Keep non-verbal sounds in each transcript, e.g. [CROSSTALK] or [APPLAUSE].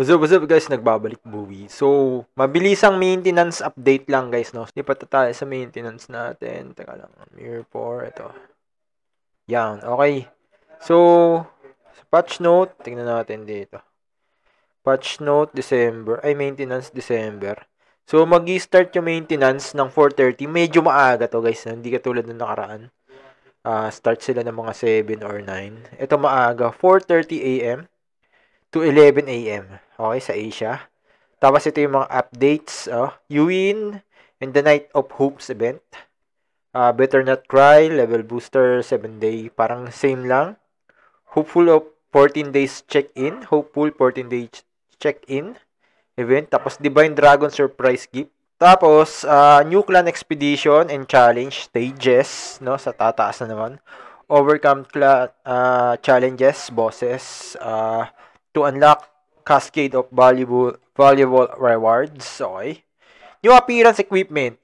What's up, what's up guys? Nagbabalik buwi. So, mabilisang maintenance update lang guys, no? Lipat tayo sa maintenance natin. Teka lang, mirror 4, ito. Yan, okay. So, sa patch note, tingnan natin dito. Patch note, December. Ay, maintenance, December. So, mag start yung maintenance ng 4.30. Medyo maaga to guys, hindi katulad ng nakaraan. Uh, start sila ng mga 7 or 9. Ito maaga, 4.30 a.m to 11 a.m. Okay, sa Asia. Tapos ito yung mga updates. Oh. You win in the Night of Hopes event. Uh, Better Not Cry, Level Booster, 7 Day. Parang same lang. Hopeful of 14 Days Check-In. Hopeful 14 Days Check-In event. Tapos Divine Dragon Surprise Gift. Tapos, uh, New Clan Expedition and Challenge Stages, no? Sa tataas na naman. Overcome cla- uh, challenges, bosses, uh, to unlock cascade of valuable valuable rewards. Okay. New appearance equipment.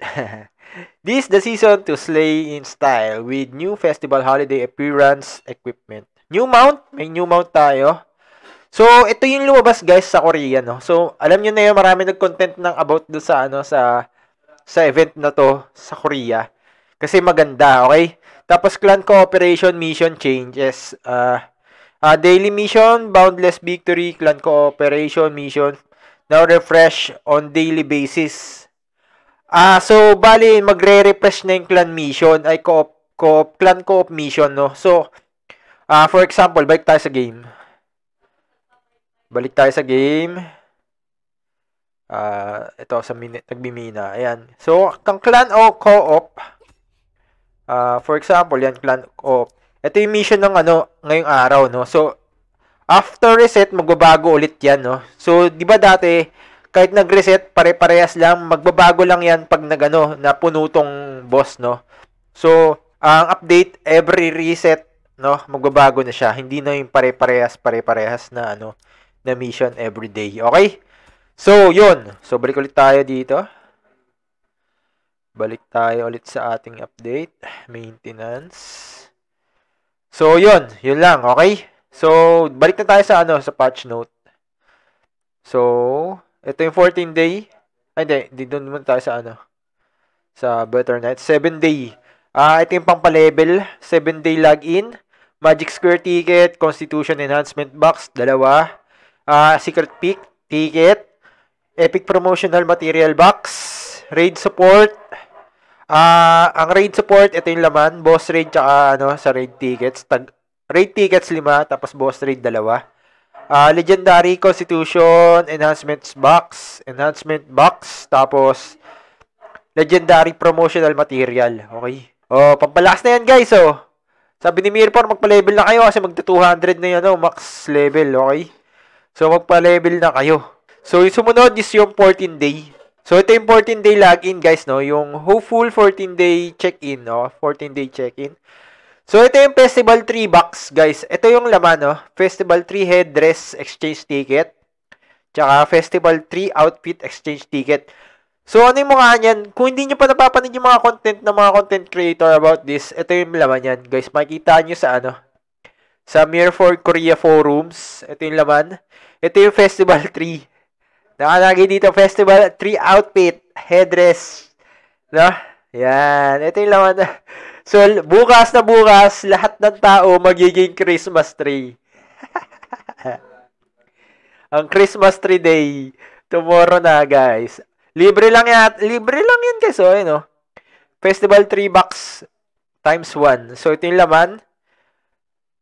[LAUGHS] this the season to slay in style with new festival holiday appearance equipment. New mount, may new mount tayo. So, ito yung lumabas guys sa Korea, no. So, alam niyo na yun, marami nag-content ng about dun sa ano sa sa event na to sa Korea. Kasi maganda, okay? Tapos clan cooperation mission changes. Uh, Uh, daily mission, boundless victory, clan cooperation mission, now refresh on daily basis. Ah, uh, so bali magre-refresh na yung clan mission ay co-op co-op clan co-op mission no. So ah uh, for example, balik tayo sa game. Balik tayo sa game. Ah, uh, ito sa minute nagbimina. Ayan. So, kang clan o co-op. Ah, uh, for example, yan clan co-op. Ito yung mission ng ano, ngayong araw, no? So, after reset, magbabago ulit yan, no? So, di ba dati, kahit nag-reset, pare-parehas lang, magbabago lang yan pag nagano, napuno tong boss, no? So, ang update, every reset, no? Magbabago na siya. Hindi na yung pare-parehas, pare-parehas na, ano, na mission every day. Okay? So, yun. So, balik ulit tayo dito. Balik tayo ulit sa ating update. Maintenance. So, yun. Yun lang. Okay? So, balik na tayo sa ano, sa patch note. So, ito yung 14 day. Ay, hindi. Di doon muna tayo sa ano. Sa Better Net. 7 day. Ah, uh, ito yung pampalevel. 7 day login. Magic Square ticket. Constitution Enhancement Box. Dalawa. Ah, uh, Secret Peak ticket. Epic Promotional Material Box. Raid Support Ah, uh, ang raid support, ito yung laman, boss raid tsaka ano, sa raid tickets. Tag raid tickets 5 tapos boss raid 2. Uh, ah, legendary constitution, enhancements box, enhancement box, tapos legendary promotional material. Okay. Oh, pampalakas na yan, guys, oh. Sabi ni Mirpor, magpa-level na kayo kasi magta-200 na yan. oh, max level, okay? So, magpa-level na kayo. So, yung sumunod is yung 14 day. So, ito yung 14-day login, guys, no? Yung hopeful 14-day check-in, no? 14-day check-in. So, ito yung Festival 3 box, guys. Ito yung laman, no? Festival 3 headdress exchange ticket. Tsaka Festival 3 outfit exchange ticket. So, ano yung mga yan? Kung hindi nyo pa napapanood yung mga content ng mga content creator about this, ito yung laman yan. Guys, makikita nyo sa ano? Sa Mirror for Korea forums. Ito yung laman. Ito yung Festival 3. Nakalagi dito, festival, three outfit, headdress. No? Yan. Ito yung laman. [LAUGHS] So, bukas na bukas, lahat ng tao magiging Christmas tree. [LAUGHS] Ang Christmas tree day. Tomorrow na, guys. Libre lang yan. Libre lang yan, guys. Oh, no? Festival 3 bucks times 1. So, ito yung laman.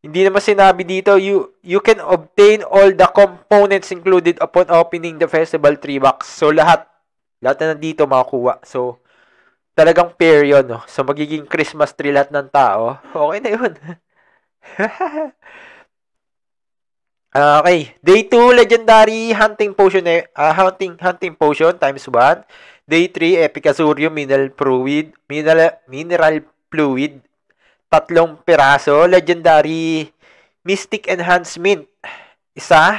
Hindi naman sinabi dito, you, you can obtain all the components included upon opening the festival tree box. So, lahat, lahat na nandito makukuha. So, talagang pair yun, no? So, magiging Christmas tree lahat ng tao. [LAUGHS] Okay na yun. [LAUGHS] Ah, okay. Day 2, legendary hunting potion, uh, hunting, hunting potion times 1. Day 3, epicazurium mineral fluid, mineral, mineral fluid tatlong piraso, legendary Mystic Enhancement, isa.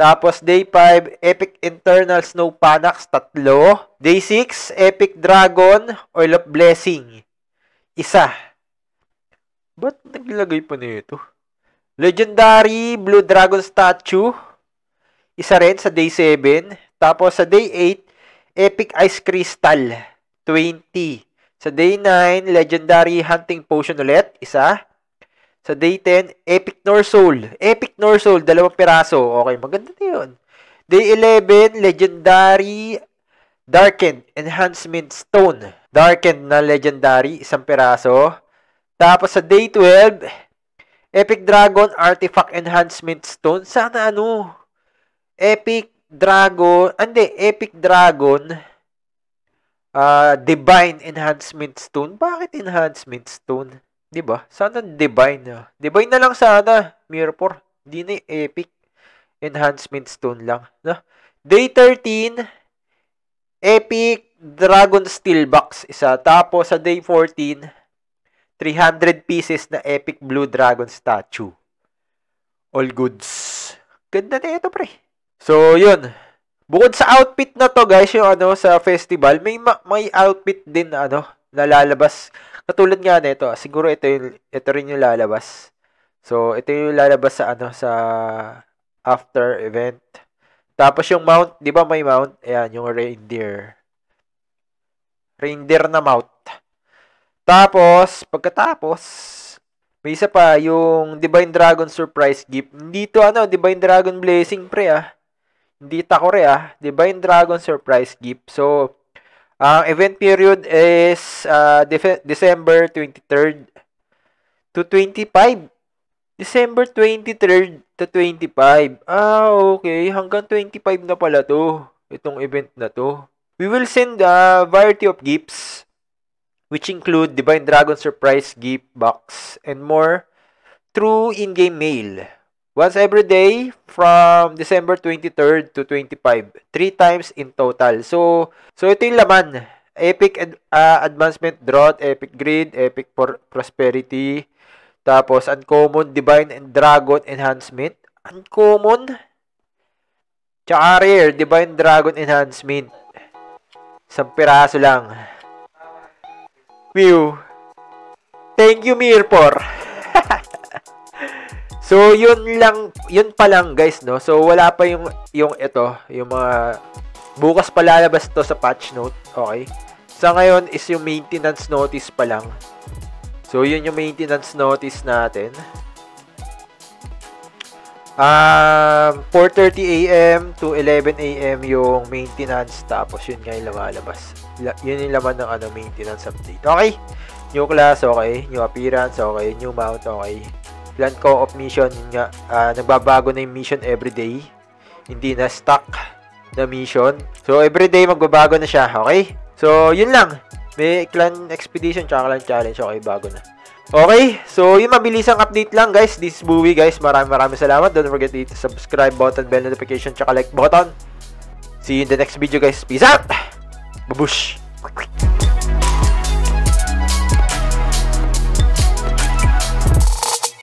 Tapos day 5, Epic Internal Snow Panax, tatlo. Day 6, Epic Dragon, Oil of Blessing, isa. Ba't naglagay pa nito? Legendary Blue Dragon Statue, isa rin sa day 7. Tapos sa day 8, Epic Ice Crystal, 20. Sa day 9, legendary hunting potion ulit, isa. Sa day 10, epic nor soul. Epic nor soul, dalawang piraso. Okay, maganda na yun. Day 11, legendary darkened enhancement stone. Darkened na legendary, isang piraso. Tapos sa day 12, epic dragon artifact enhancement stone. Sana ano? Epic dragon, ah, hindi, epic dragon uh, divine enhancement stone. Bakit enhancement stone? 'Di ba? Sana divine. Uh. Divine na lang sana, Mirror. Hindi na eh, epic. Enhancement stone lang, no? Day 13 epic dragon steel box isa. Tapos sa day 14 300 pieces na epic blue dragon statue. All goods. Ganda na ito, pre. So, yun. Bukod sa outfit na to, guys, yung ano sa festival, may may outfit din na ano na lalabas. Katulad nga nito, ah, siguro ito yung ito rin yung lalabas. So, ito yung lalabas sa ano sa after event. Tapos yung mount, 'di ba may mount? Ayan, yung reindeer. Reindeer na mount. Tapos, pagkatapos, may isa pa, yung Divine Dragon Surprise Gift. Dito ano, Divine Dragon Blessing pre ah Dita Korea, ah. Divine Dragon Surprise Gift. So, ang uh, event period is uh, ah, De- December 23rd to 25. December 23rd to 25. Ah, okay. Hanggang 25 na pala to. Itong event na to. We will send a variety of gifts which include Divine Dragon Surprise Gift Box and more through in-game mail. Once every day from December 23rd to 25, three times in total. So, so ito yung laman. Epic uh, Advancement Drought, Epic Grid, Epic Prosperity, tapos Uncommon, Divine and Dragon Enhancement, Uncommon, tsaka Rare, Divine Dragon Enhancement. Isang piraso lang. Mew. Thank you, Mirpor yun lang, yun pa lang guys, no? So, wala pa yung, yung ito, yung mga, bukas pa lalabas to sa patch note, okay? Sa ngayon is yung maintenance notice pa lang. So, yun yung maintenance notice natin. Um, 4.30 a.m. to 11 a.m. yung maintenance. Tapos, yun nga yung lumalabas. La yun yung laman ng ano, maintenance update. Okay? New class, okay. New appearance, okay. New mount, okay. Land Co-op mission nga uh, nagbabago na yung mission every day. Hindi na stuck na mission. So every day magbabago na siya, okay? So yun lang. May clan expedition tsaka clan challenge, okay, bago na. Okay, so yung mabilisang update lang guys, this is Bowie guys. Maraming maraming salamat. Don't forget to hit the subscribe button, bell notification, tsaka like button. See you in the next video guys. Peace out! Babush!